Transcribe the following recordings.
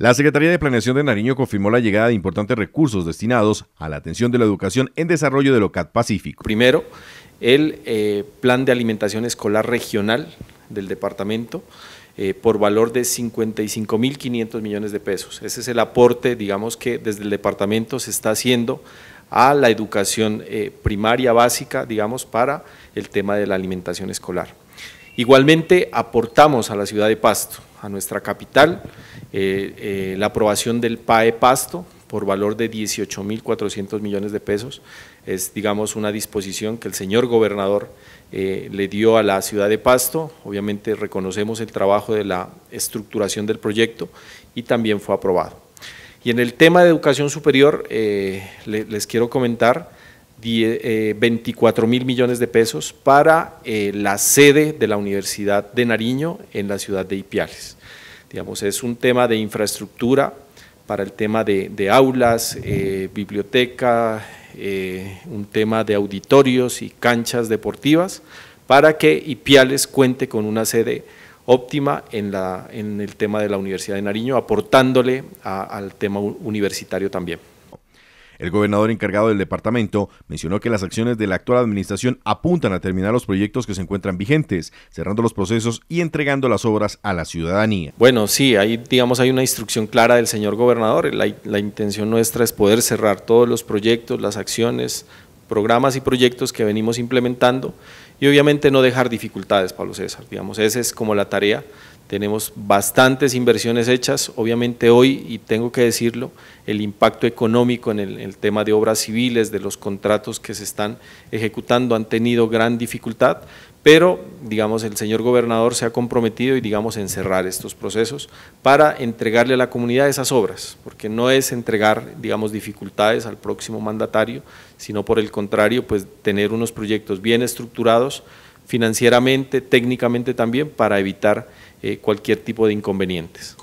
La Secretaría de Planeación de Nariño confirmó la llegada de importantes recursos destinados a la atención de la educación en desarrollo del OCAT Pacífico. Primero, el eh, Plan de Alimentación Escolar Regional del departamento eh, por valor de 55.500 millones de pesos. Ese es el aporte, digamos, que desde el departamento se está haciendo a la educación eh, primaria básica, digamos, para el tema de la alimentación escolar. Igualmente, aportamos a la ciudad de Pasto, a nuestra capital, eh, eh, la aprobación del PAE Pasto por valor de 18.400 millones de pesos. Es, digamos, una disposición que el señor gobernador eh, le dio a la ciudad de Pasto. Obviamente reconocemos el trabajo de la estructuración del proyecto y también fue aprobado. Y en el tema de educación superior, les quiero comentar 24 eh, mil millones de pesos para eh, la sede de la Universidad de Nariño en la ciudad de Ipiales. Digamos, es un tema de infraestructura para el tema de, aulas, eh, biblioteca, un tema de auditorios y canchas deportivas, para que Ipiales cuente con una sede óptima en, la, en el tema de la Universidad de Nariño, aportándole al tema universitario también. El gobernador encargado del departamento mencionó que las acciones de la actual administración apuntan a terminar los proyectos que se encuentran vigentes, cerrando los procesos y entregando las obras a la ciudadanía. Bueno, sí, hay, digamos, hay una instrucción clara del señor gobernador. La, intención nuestra es poder cerrar todos los proyectos, las acciones, programas y proyectos que venimos implementando y obviamente no dejar dificultades, Pablo César. Digamos, esa es como la tarea tenemos bastantes inversiones hechas, obviamente hoy, y tengo que decirlo, el impacto económico en el, tema de obras civiles, de los contratos que se están ejecutando, han tenido gran dificultad, pero digamos el señor gobernador se ha comprometido y digamos en cerrar estos procesos para entregarle a la comunidad esas obras, porque no es entregar digamos dificultades al próximo mandatario, sino por el contrario, pues tener unos proyectos bien estructurados, financieramente, técnicamente también, para evitar eh, cualquier tipo de inconvenientes.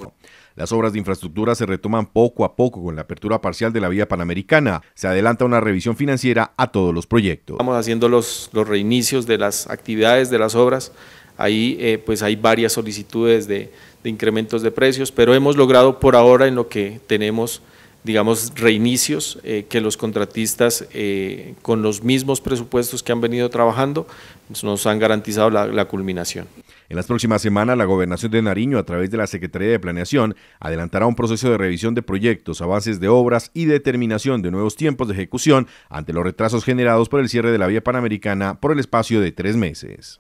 Las obras de infraestructura se retoman poco a poco con la apertura parcial de la vía panamericana. Se adelanta una revisión financiera a todos los proyectos. Estamos haciendo los, reinicios de las actividades de las obras. Ahí eh, pues hay varias solicitudes de incrementos de precios, pero hemos logrado por ahora en lo que tenemos digamos, reinicios, eh, que los contratistas eh, con los mismos presupuestos que han venido trabajando pues, nos han garantizado la, culminación. En las próximas semanas, la Gobernación de Nariño, a través de la Secretaría de Planeación, adelantará un proceso de revisión de proyectos, a bases de obras y determinación de nuevos tiempos de ejecución ante los retrasos generados por el cierre de la vía panamericana por el espacio de tres meses.